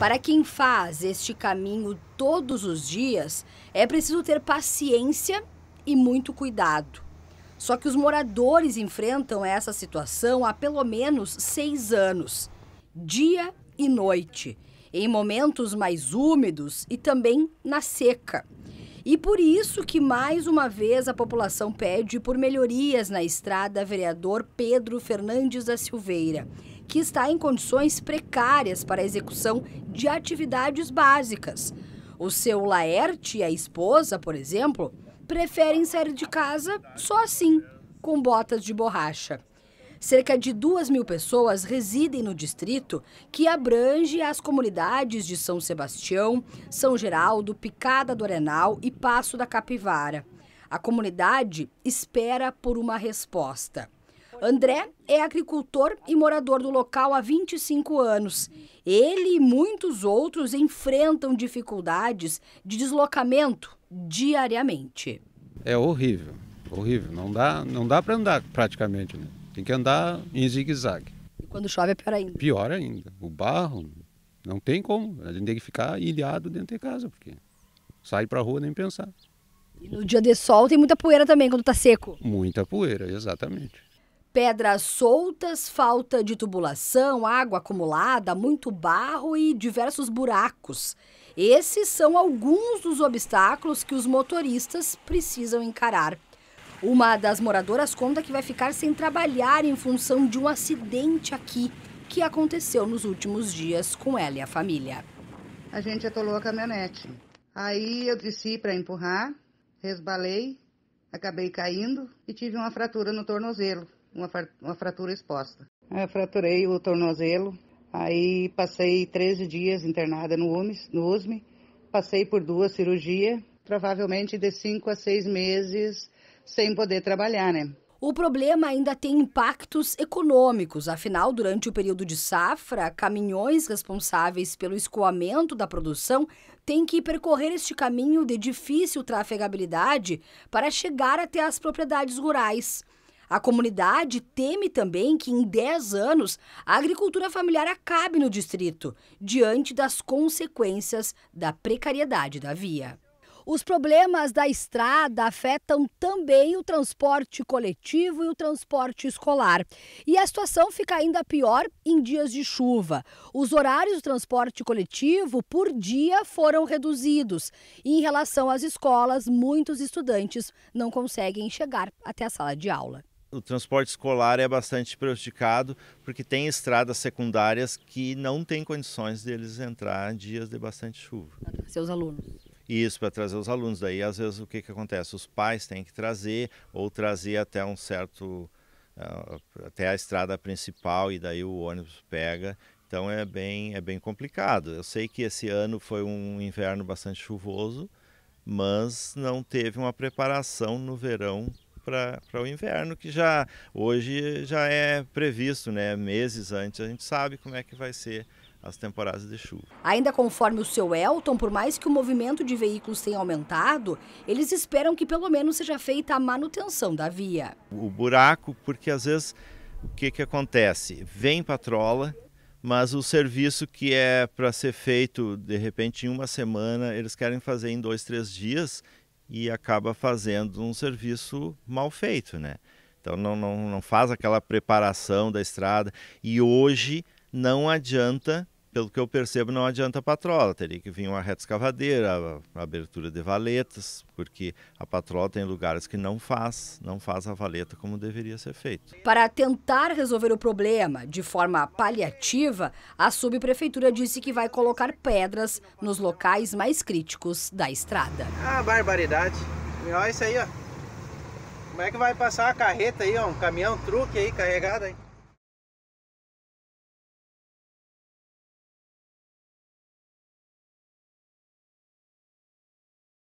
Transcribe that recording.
Para quem faz este caminho todos os dias, é preciso ter paciência e muito cuidado. Só que os moradores enfrentam essa situação há pelo menos seis anos, dia e noite, em momentos mais úmidos e também na seca. E por isso que mais uma vez a população pede por melhorias na estrada vereador Pedro Fernandes da Silveira, que está em condições precárias para a execução de atividades básicas. O seu Laerte e a esposa, por exemplo, preferem sair de casa só assim, com botas de borracha. Cerca de 2 mil pessoas residem no distrito, que abrange as comunidades de São Sebastião, São Geraldo, Picada do Arenal e Passo da Capivara. A comunidade espera por uma resposta. André é agricultor e morador do local há 25 anos. Ele e muitos outros enfrentam dificuldades de deslocamento diariamente. É horrível, horrível. Não dá, não dá para andar praticamente. Né? Tem que andar em zigue-zague. Quando chove é pior ainda. Pior ainda. O barro, não tem como. A gente tem que ficar ilhado dentro de casa, porque sai para rua nem pensar. E no dia de sol tem muita poeira também, quando está seco. Muita poeira, exatamente pedras soltas, falta de tubulação, água acumulada, muito barro e diversos buracos. Esses são alguns dos obstáculos que os motoristas precisam encarar. Uma das moradoras conta que vai ficar sem trabalhar em função de um acidente aqui que aconteceu nos últimos dias com ela e a família. A gente atolou a caminhonete. Aí eu desci para empurrar, resbalei, acabei caindo e tive uma fratura no tornozelo uma, uma fratura exposta. Eu fraturei o tornozelo, aí passei 13 dias internada no UMS, no USME, passei por duas cirurgias, provavelmente de 5 a 6 meses sem poder trabalhar, né? O problema ainda tem impactos econômicos, afinal, durante o período de safra, caminhões responsáveis pelo escoamento da produção têm que percorrer este caminho de difícil trafegabilidade para chegar até as propriedades rurais. A comunidade teme também que em 10 anos a agricultura familiar acabe no distrito, diante das consequências da precariedade da via. Os problemas da estrada afetam também o transporte coletivo e o transporte escolar. E a situação fica ainda pior em dias de chuva. Os horários do transporte coletivo por dia foram reduzidos. E em relação às escolas, muitos estudantes não conseguem chegar até a sala de aula o transporte escolar é bastante prejudicado porque tem estradas secundárias que não têm condições deles de entrar dias de bastante chuva. Para trazer os alunos. Isso, para trazer os alunos. Daí, às vezes, o que, que acontece? Os pais têm que trazer ou trazer até um certo. Ah, até a estrada principal e daí o ônibus pega. Então é bem, é bem complicado. Eu sei que esse ano foi um inverno bastante chuvoso, mas não teve uma preparação no verão para o inverno, que já hoje já é previsto, né? Meses antes a gente sabe como é que vai ser as temporadas de chuva. Ainda conforme o seu Elton, por mais que o movimento de veículos tenha aumentado, eles esperam que pelo menos seja feita a manutenção da via. O buraco, porque às vezes o que, que acontece? Vem patrola, mas o serviço que é para ser feito de repente em uma semana, eles querem fazer em dois, três dias e acaba fazendo um serviço mal feito, né? Então não, não, não faz aquela preparação da estrada. E hoje não adianta pelo que eu percebo, não adianta patrola. Teria que vir uma retroescavadeira, abertura de valetas, porque a patrola tem lugares que não faz, não faz a valeta como deveria ser feito. Para tentar resolver o problema de forma paliativa, a subprefeitura disse que vai colocar pedras nos locais mais críticos da estrada. Ah, barbaridade. Olha isso aí, ó. Como é que vai passar uma carreta aí, ó, um caminhão um truque aí carregado, hein?